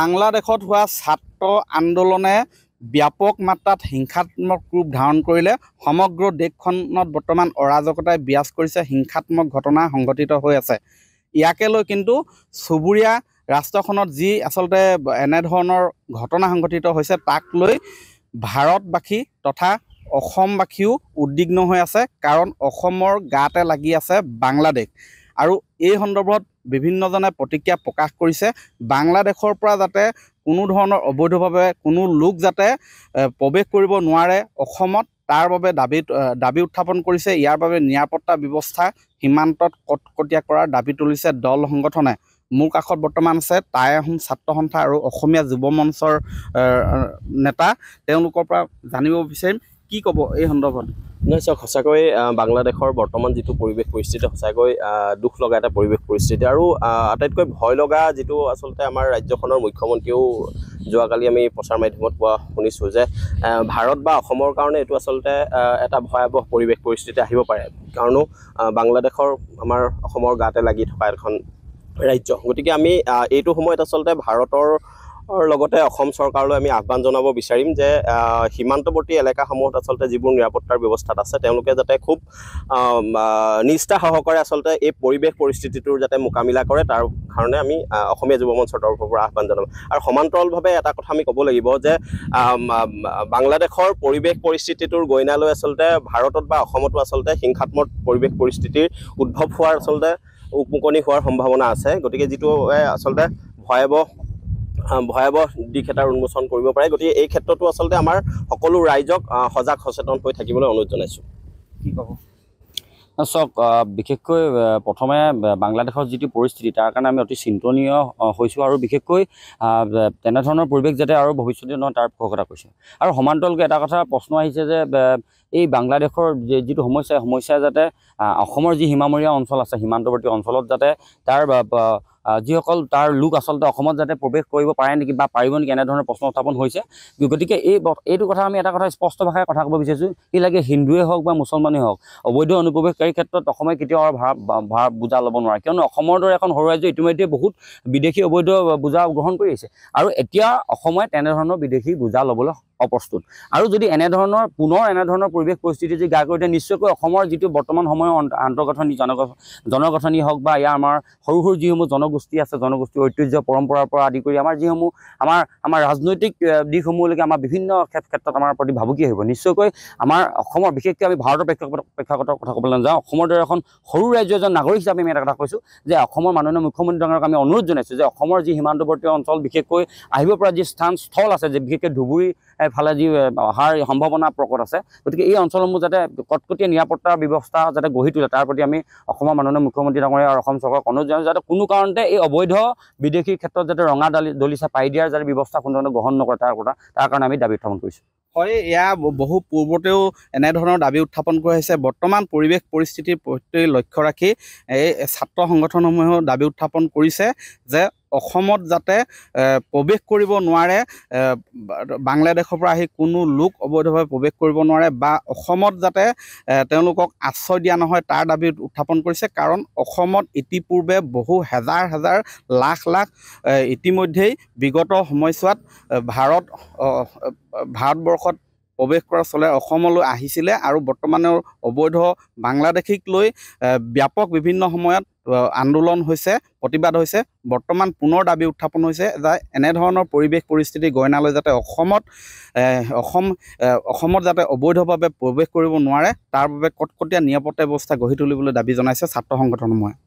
বাংলাদেশত হোৱা ছাত্ৰ আন্দোলনে ব্যাপক মাত্ৰাত হিংসাত্মক ৰূপ ধাৰণ কৰিলে সমগ্ৰ দেশখনত বৰ্তমান অৰাজকতাই ব্যাস কৰিছে হিংসাত্মক ঘটনা সংঘটিত হৈ আছে ইয়াকে লৈ কিন্তু চুবুৰীয়া ৰাষ্ট্ৰখনত যি আচলতে এনেধৰণৰ ঘটনা সংঘটিত হৈছে তাক লৈ ভাৰতবাসী তথা অসমবাসীও উদ্বিগ্ন হৈ আছে কাৰণ অসমৰ গাতে লাগি আছে বাংলাদেশ আৰু এই সন্দৰ্ভত বিভিন্নজনে প্ৰতিক্ৰিয়া প্ৰকাশ কৰিছে বাংলাদেশৰ পৰা যাতে কোনো ধৰণৰ অবৈধভাৱে কোনো লোক যাতে প্ৰৱেশ কৰিব নোৱাৰে অসমত তাৰ বাবে দাবী দাবী উত্থাপন কৰিছে ইয়াৰ বাবে নিৰাপত্তা ব্যৱস্থা সীমান্তত কটকটীয়া কৰাৰ দাবী তুলিছে দল সংগঠনে মোৰ কাষত বৰ্তমান আছে টাই আহোম ছাত্ৰ সন্থা আৰু অসমীয়া যুৱ মঞ্চৰ নেতা তেওঁলোকৰ পৰা জানিব বিচাৰিম কি ক'ব এই সন্দৰ্ভত নহয় চাওক সঁচাকৈ বাংলাদেশৰ বৰ্তমান যিটো পৰিৱেশ পৰিস্থিতি সঁচাকৈ দুখ লগা এটা পৰিৱেশ পৰিস্থিতি আৰু আটাইতকৈ ভয় লগা যিটো আচলতে আমাৰ ৰাজ্যখনৰ মুখ্যমন্ত্ৰীয়েও যোৱাকালি আমি প্ৰচাৰ মাধ্যমত পোৱা শুনিছোঁ যে ভাৰত বা অসমৰ কাৰণে এইটো আচলতে এটা ভয়াৱহ পৰিৱেশ পৰিস্থিতি আহিব পাৰে কাৰণো বাংলাদেশৰ আমাৰ অসমৰ গাতে লাগি থকা এখন ৰাজ্য গতিকে আমি এইটো সময়ত আচলতে ভাৰতৰ আৰু লগতে অসম চৰকাৰলৈ আমি আহ্বান জনাব বিচাৰিম যে সীমান্তৱৰ্তী এলেকাসমূহত আচলতে যিবোৰ নিৰাপত্তাৰ ব্যৱস্থাত আছে তেওঁলোকে যাতে খুব নিষ্ঠা সহকাৰে আচলতে এই পৰিৱেশ পৰিস্থিতিটোৰ যাতে মোকাবিলা কৰে তাৰ কাৰণে আমি অসমীয়া যুৱ মঞ্চৰ তৰফৰ পৰা আহ্বান জনাম আৰু সমান্তৰালভাৱে এটা কথা আমি ক'ব লাগিব যে বাংলাদেশৰ পৰিৱেশ পৰিস্থিতিটোৰ গইনালৈ আচলতে ভাৰতত বা অসমতো আচলতে হিংসাত্মক পৰিৱেশ পৰিস্থিতিৰ উদ্ভৱ হোৱাৰ আচলতে উপমুকনি হোৱাৰ সম্ভাৱনা আছে গতিকে যিটো আচলতে ভয়াৱহ ভয়াৱহ দিশ এটাৰ উন্মোচন কৰিব পাৰে গতিকে এই ক্ষেত্ৰতো আচলতে আমাৰ সকলো ৰাইজক সজাগ সচেতন হৈ থাকিবলৈ অনুৰোধ জনাইছোঁ কি ক'ব চাওক বিশেষকৈ প্ৰথমে বাংলাদেশৰ যিটো পৰিস্থিতি তাৰ কাৰণে আমি অতি চিন্তনীয় হৈছোঁ আৰু বিশেষকৈ তেনেধৰণৰ পৰিৱেশ যাতে আৰু ভৱিষ্যতে নহয় তাৰ পোষকতা কৈছোঁ আৰু সমান্তৰালকৈ এটা কথা প্ৰশ্ন আহিছে যে এই বাংলাদেশৰ যি যিটো সমস্যা সমস্যা যাতে অসমৰ যি সীমামৰীয়া অঞ্চল আছে সীমান্তৱৰ্তী অঞ্চলত যাতে তাৰ যিসকল তাৰ লোক আচলতে অসমত যাতে প্ৰৱেশ কৰিব পাৰে নেকি বা পাৰিব নেকি এনেধৰণৰ প্ৰশ্ন উত্থাপন হৈছে গতিকে এই এইটো কথা আমি এটা কথা স্পষ্টভাৱে কথা ক'ব বিচাৰিছোঁ কি লাগে হিন্দুৱেই হওক বা মুছলমানেই হওক অবৈধ অনুপ্ৰৱেশকাৰীৰ ক্ষেত্ৰত অসমে কেতিয়াও ভা বুজা ল'ব নোৱাৰে কিয়নো অসমৰ দৰে এখন সৰু ৰাজ্য ইতিমধ্যে বহুত বিদেশী অবৈধ বুজা গ্ৰহণ কৰি আহিছে আৰু এতিয়া অসমে তেনেধৰণৰ বিদেশী বুজা ল'বলৈ অপ্ৰস্তুত আৰু যদি এনেধৰণৰ পুনৰ এনেধৰণৰ পৰিৱেশ পৰিস্থিতি যদি গা কৰি দিয়ে নিশ্চয়কৈ অসমৰ যিটো বৰ্তমান সময়ৰ আন্তঃগাঁথনি জনগঠনি হওক বা ইয়াৰ আমাৰ সৰু সৰু যিসমূহ জনগোষ্ঠী আছে জনগোষ্ঠীৰ ঐতিহ্য পৰম্পৰাৰ পৰা আদি কৰি আমাৰ যিসমূহ আমাৰ আমাৰ ৰাজনৈতিক দিশসমূহলৈকে আমাৰ বিভিন্ন ক্ষেত্ৰত আমাৰ প্ৰতি ভাবুকি আহিব নিশ্চয়কৈ আমাৰ অসমৰ বিশেষকৈ আমি ভাৰতৰ প্ৰেক্ষাপট প্ৰেক্ষাপটৰ কথা ক'বলৈ নাযাওঁ অসমৰ দৰে এখন সৰু ৰাজ্য এজন নাগৰিক হিচাপে আমি এটা কথা কৈছোঁ যে অসমৰ মাননীয় মুখ্যমন্ত্ৰী ডাঙৰক আমি অনুৰোধ জনাইছোঁ যে অসমৰ যি সীমান্তৱৰ্তী অঞ্চল বিশেষকৈ আহিব পৰা যি স্থান স্থল আছে যে বিশেষকৈ ধুবুৰী এফালে যি অহাৰ সম্ভাৱনা প্ৰকট আছে গতিকে এই অঞ্চলসমূহ যাতে কটকটীয়া নিৰাপত্তাৰ ব্যৱস্থা যাতে গঢ়ি তোলে তাৰ প্ৰতি আমি অসমৰ মাননীয় মুখ্যমন্ত্ৰী ডাঙৰীয়া আৰু অসম চৰকাৰক অনুৰোধ জনাওঁ যাতে কোনো কাৰণতে এই অবৈধ বিদেশীৰ ক্ষেত্ৰত যাতে ৰঙা দালি দলিচা পাই দিয়াৰ যাতে ব্যৱস্থা কোনো ধৰণে গ্ৰহণ নকৰে তাৰ কথা তাৰ কাৰণে আমি দাবী উত্থাপন কৰিছোঁ হয় এয়া বহু পূৰ্বতেও এনেধৰণৰ দাবী উত্থাপন কৰা হৈছে বৰ্তমান পৰিৱেশ পৰিস্থিতিৰ প্ৰতি লক্ষ্য ৰাখি এই ছাত্ৰ সংগঠনসমূহেও দাবী উত্থাপন কৰিছে যে অসমত যাতে প্ৰৱেশ কৰিব নোৱাৰে বাংলাদেশৰ পৰা আহি কোনো লোক অবৈধভাৱে প্ৰৱেশ কৰিব নোৱাৰে বা অসমত যাতে তেওঁলোকক আশ্ৰয় দিয়া নহয় তাৰ দাবী উত্থাপন কৰিছে কাৰণ অসমত ইতিপূৰ্বে বহু হেজাৰ হেজাৰ লাখ লাখ ইতিমধ্যেই বিগত সময়ছোৱাত ভাৰত ভাৰতবৰ্ষ প্ৰৱেশ কৰা চলে অসমলৈ আহিছিলে আৰু বৰ্তমানেও অবৈধ বাংলাদেশীক লৈ ব্যাপক বিভিন্ন সময়ত আন্দোলন হৈছে প্ৰতিবাদ হৈছে বৰ্তমান পুনৰ দাবী উত্থাপন হৈছে যে এনেধৰণৰ পৰিৱেশ পৰিস্থিতি গইনালৈ যাতে অসমত অসম অসমত যাতে অবৈধভাৱে প্ৰৱেশ কৰিব নোৱাৰে তাৰ বাবে কটকটীয়া নিৰাপত্তা ব্যৱস্থা গঢ়ি তুলিবলৈ দাবী জনাইছে ছাত্ৰ সংগঠনসমূহে